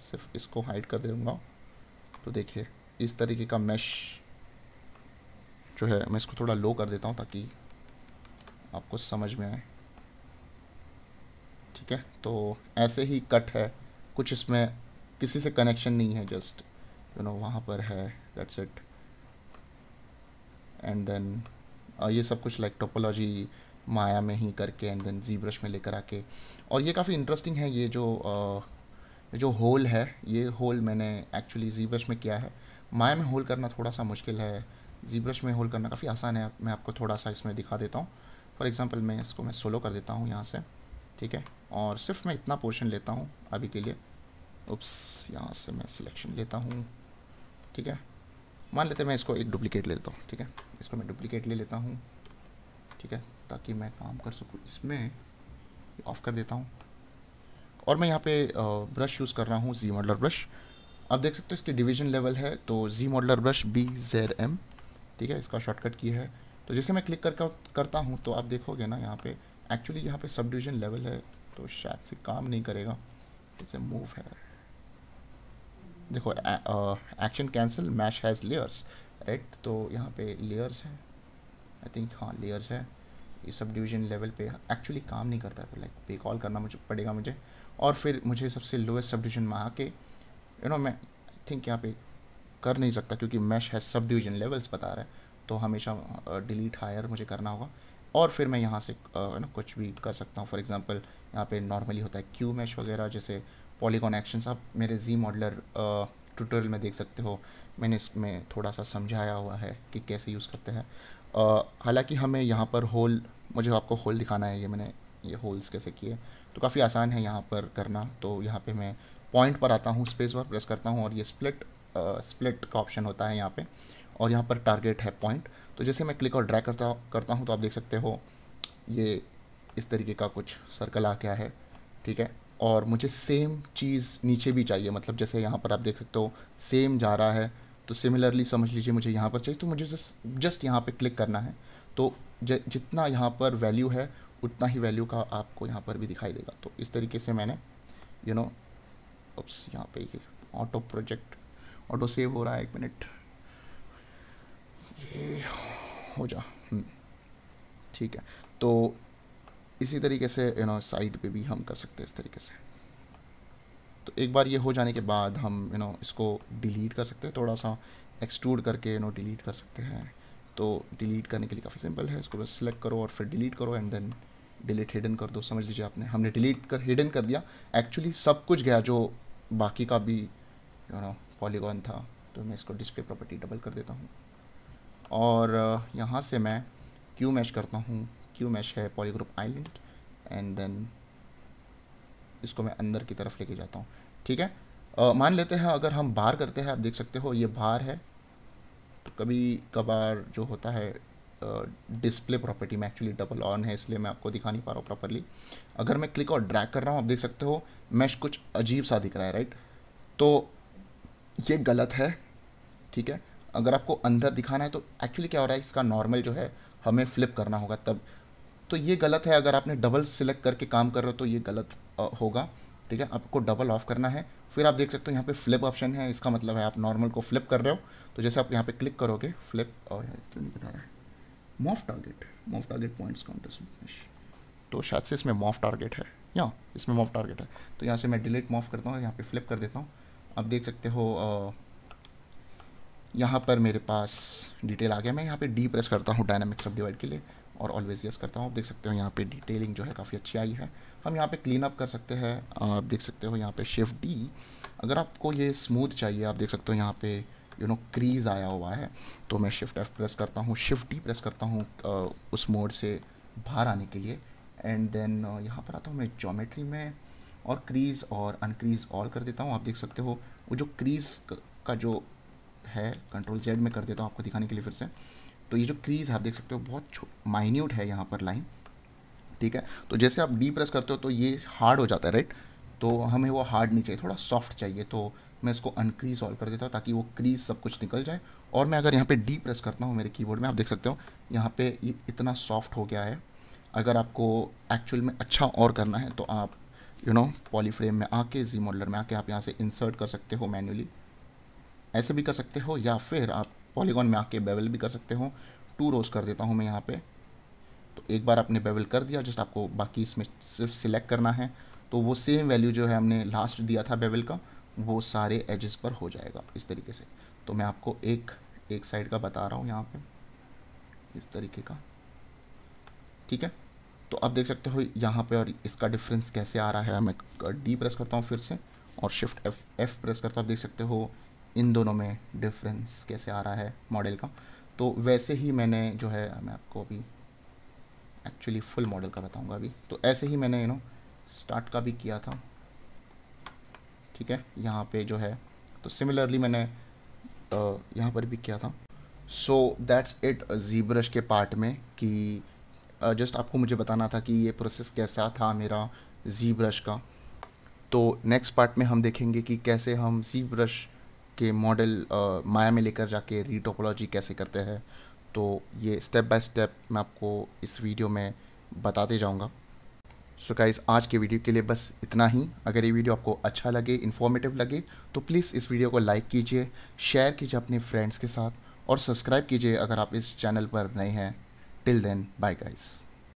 सिर्फ इसको हाइड कर दूँगा तो देखिए इस तरीके का मैश जो है मैं इसको थोड़ा लो कर देता हूँ ताकि आपको समझ में आए ठीक है तो ऐसे ही कट है कुछ इसमें किसी से कनेक्शन नहीं है जस्ट यू नो वहाँ पर है दैट्स इट एंड देन ये सब कुछ लाइक टोपोलॉजी माया में ही करके एंड देन जी ब्रश में लेकर आके और ये काफ़ी इंटरेस्टिंग है ये जो uh, जो होल है ये होल मैंने एक्चुअली जी ब्रश में किया है माया में होल करना थोड़ा सा मुश्किल है ज़ी ब्रश में होल करना काफ़ी आसान है मैं आपको थोड़ा सा इसमें दिखा देता हूँ फॉर एग्ज़ाम्पल मैं इसको मैं सोलो कर देता हूँ यहाँ से ठीक है और सिर्फ मैं इतना पोर्शन लेता हूँ अभी के लिए उप्स यहाँ से मैं सिलेक्शन लेता हूँ ठीक है मान लेते मैं इसको एक डुप्लीकेट ले लेता हूँ ठीक है इसको मैं डुप्लीकेट ले लेता हूँ ठीक है ताकि मैं काम कर सकूँ इसमें ऑफ़ कर देता हूँ और मैं यहाँ पे ब्रश यूज़ कर रहा हूँ जी मॉडलर ब्रश आप देख सकते हो इसके डिवीजन लेवल है तो Z modeler brush B Z M ठीक है इसका शॉर्टकट की है तो जैसे मैं क्लिक करके करता हूँ तो आप देखोगे ना यहाँ पे एक्चुअली यहाँ पे सब डिवीजन लेवल है तो शायद से काम नहीं करेगा इट्स ए मूव है देखो action cancel mesh has layers right तो यहाँ पे लेयर्स है आई थिंक हाँ लेयर्स है ये सब डिवीजन लेवल पे एक्चुअली काम नहीं करता है लाइक पे कॉल करना मुझे पड़ेगा मुझे और फिर मुझे सबसे लोएस्ट सब में आके यू नो मैं आई थिंक यहाँ पे कर नहीं सकता क्योंकि मैश है सब डिवीजन लेवल्स बता रहा है तो हमेशा डिलीट uh, हायर मुझे करना होगा और फिर मैं यहाँ से यू uh, नो कुछ भी कर सकता हूँ फॉर एग्ज़ाम्पल यहाँ पे नॉर्मली होता है क्यू मैश वगैरह जैसे पॉलीगॉन एक्शन आप मेरे जी मॉडलर ट्यूटोरियल में देख सकते हो मैंने इसमें थोड़ा सा समझाया हुआ है कि कैसे यूज़ करते हैं uh, हालांकि हमें यहाँ पर होल मुझे आपको होल दिखाना है ये मैंने ये होल्स कैसे किए तो काफ़ी आसान है यहाँ पर करना तो यहाँ पे मैं पॉइंट पर आता हूँ स्पेस पर प्रेस करता हूँ और ये स्प्लिट स्प्लिट का ऑप्शन होता है यहाँ पे और यहाँ पर टारगेट है पॉइंट तो जैसे मैं क्लिक और ड्रैग करता करता हूँ तो आप देख सकते हो ये इस तरीके का कुछ सर्कल आ गया है ठीक है और मुझे सेम चीज़ नीचे भी चाहिए मतलब जैसे यहाँ पर आप देख सकते हो सेम जा रहा है तो सिमिलरली समझ लीजिए मुझे यहाँ पर चाहिए तो मुझे जस्ट यहाँ पर क्लिक करना है तो जितना यहाँ पर वैल्यू है उतना ही वैल्यू का आपको यहाँ पर भी दिखाई देगा तो इस तरीके से मैंने यू नो उप्स यहाँ पे ये ऑटो प्रोजेक्ट ऑटो सेव हो रहा है एक मिनट ये हो जा हम्म, ठीक है तो इसी तरीके से यू नो साइड पे भी हम कर सकते हैं इस तरीके से तो एक बार ये हो जाने के बाद हम यू नो इसको डिलीट कर सकते हैं थोड़ा सा एक्सट्रूड करके यू नो डिलीट कर सकते हैं तो डिलीट करने के लिए काफ़ी सिंपल है इसको बस सिलेक्ट करो और फिर डिलीट करो एंड देन डिलीट हिडन कर दो समझ लीजिए आपने हमने डिलीट कर हिडन कर दिया एक्चुअली सब कुछ गया जो बाकी का भी यू नो पॉलीगॉन था तो मैं इसको डिस्प्ले प्रॉपर्टी डबल कर देता हूँ और uh, यहाँ से मैं क्यू मैश करता हूँ क्यू मैश है पॉलीग्रुप आइलैंड एंड देन इसको मैं अंदर की तरफ लेके जाता हूँ ठीक है आ, uh, मान लेते हैं अगर हम बाहर करते हैं आप देख सकते हो ये बाहर है तो कभी कभार जो होता है डिस्प्ले प्रॉपर्टी में एक्चुअली डबल ऑन है इसलिए मैं आपको दिखा नहीं पा रहा हूँ प्रॉपरली अगर मैं क्लिक और ड्रैग कर रहा हूँ आप देख सकते हो मैश कुछ अजीब सा दिख रहा है राइट तो ये गलत है ठीक है अगर आपको अंदर दिखाना है तो एक्चुअली क्या हो रहा है इसका नॉर्मल जो है हमें फ्लिप करना होगा तब तो ये गलत है अगर आपने डबल सिलेक्ट करके काम कर रहे हो तो ये गलत होगा ठीक है आपको डबल ऑफ करना है फिर आप देख सकते हो यहाँ पे फ्लिप ऑप्शन है इसका मतलब है आप नॉर्मल को फ्लिप कर रहे हो तो जैसे आप यहाँ पे क्लिक करोगे फ्लिप और क्यों तो नहीं बता रहा है morph target morph target points counter smash तो शायद से इसमें मॉफ टारगेट है या इसमें मॉफ टारगेट है तो यहाँ से मैं डिलीट मॉफ करता हूँ यहाँ पे फ्लिप कर देता हूँ आप देख सकते हो यहाँ पर मेरे पास डिटेल आ गया मैं यहाँ पे डी प्रेस करता हूँ डायनामिक सब डिवाइड के लिए और ऑलवेज यस करता हूँ आप देख सकते हो यहाँ पे डिटेलिंग जो है काफ़ी अच्छी आई है हम यहाँ पे क्लीन अप कर सकते हैं आप देख सकते हो यहाँ पे शिफ्ट डी अगर आपको ये स्मूथ चाहिए आप देख सकते हो यहाँ पे यू नो क्रीज आया हुआ है तो मैं शिफ्ट एफ प्रेस करता हूँ शिफ्ट डी प्रेस करता हूँ उस मोड से बाहर आने के लिए एंड देन यहाँ पर आता हूँ मैं जोमेट्री में और क्रीज और अनक्रीज ऑल कर देता हूँ आप देख सकते हो वो जो क्रीज का जो है कंट्रोल जेड में कर देता हूँ आपको दिखाने के लिए फिर से तो ये जो क्रीज आप देख सकते हो बहुत माइन्यूट है यहाँ पर लाइन ठीक है तो जैसे आप डी प्रेस करते हो तो ये हार्ड हो जाता है राइट तो हमें वो हार्ड नहीं चाहिए थोड़ा सॉफ्ट चाहिए तो मैं इसको अनक्रीज ऑल कर देता हूँ ताकि वो क्रीज सब कुछ निकल जाए और मैं अगर यहाँ पे डी प्रेस करता हूँ मेरे कीबोर्ड में आप देख सकते हो यहाँ पे इतना सॉफ्ट हो गया है अगर आपको एक्चुअल में अच्छा और करना है तो आप यू नो पॉलीफ्रेम में आके जी मॉडलर में आके आप यहाँ से इंसर्ट कर सकते हो मैन्युअली ऐसे भी कर सकते हो या फिर आप पॉलीगॉन में आके बेवल भी कर सकते हो टू रोज कर देता हूँ मैं यहाँ पे तो एक बार आपने बेवल कर दिया जस्ट आपको बाकी इसमें सिर्फ सिलेक्ट करना है तो वो सेम वैल्यू जो है हमने लास्ट दिया था बेवल का वो सारे एजेस पर हो जाएगा इस तरीके से तो मैं आपको एक एक साइड का बता रहा हूँ यहाँ पे इस तरीके का ठीक है तो आप देख सकते हो यहाँ पे और इसका डिफरेंस कैसे आ रहा है मैं डी प्रेस करता हूँ फिर से और शिफ्ट एफ एफ प्रेस करता हूँ आप देख सकते हो इन दोनों में डिफरेंस कैसे आ रहा है मॉडल का तो वैसे ही मैंने जो है मैं आपको अभी एक्चुअली फुल मॉडल का बताऊँगा अभी तो ऐसे ही मैंने यू नो स्टार्ट का भी किया था ठीक है यहाँ पे जो है तो सिमिलरली मैंने यहाँ पर भी किया था so that's it Z brush के पार्ट में कि जस्ट आपको मुझे बताना था कि ये प्रोसेस कैसा था मेरा जी ब्रश का तो नेक्स्ट पार्ट में हम देखेंगे कि कैसे हम सी ब्रश के मॉडल माया में लेकर जाके रीटोपोलॉजी कैसे करते हैं तो ये स्टेप बाय स्टेप मैं आपको इस वीडियो में बताते जाऊँगा सो so गाइज़ आज के वीडियो के लिए बस इतना ही अगर ये वीडियो आपको अच्छा लगे इन्फॉर्मेटिव लगे तो प्लीज़ इस वीडियो को लाइक कीजिए शेयर कीजिए अपने फ्रेंड्स के साथ और सब्सक्राइब कीजिए अगर आप इस चैनल पर नए हैं टिल देन बाय गाइज़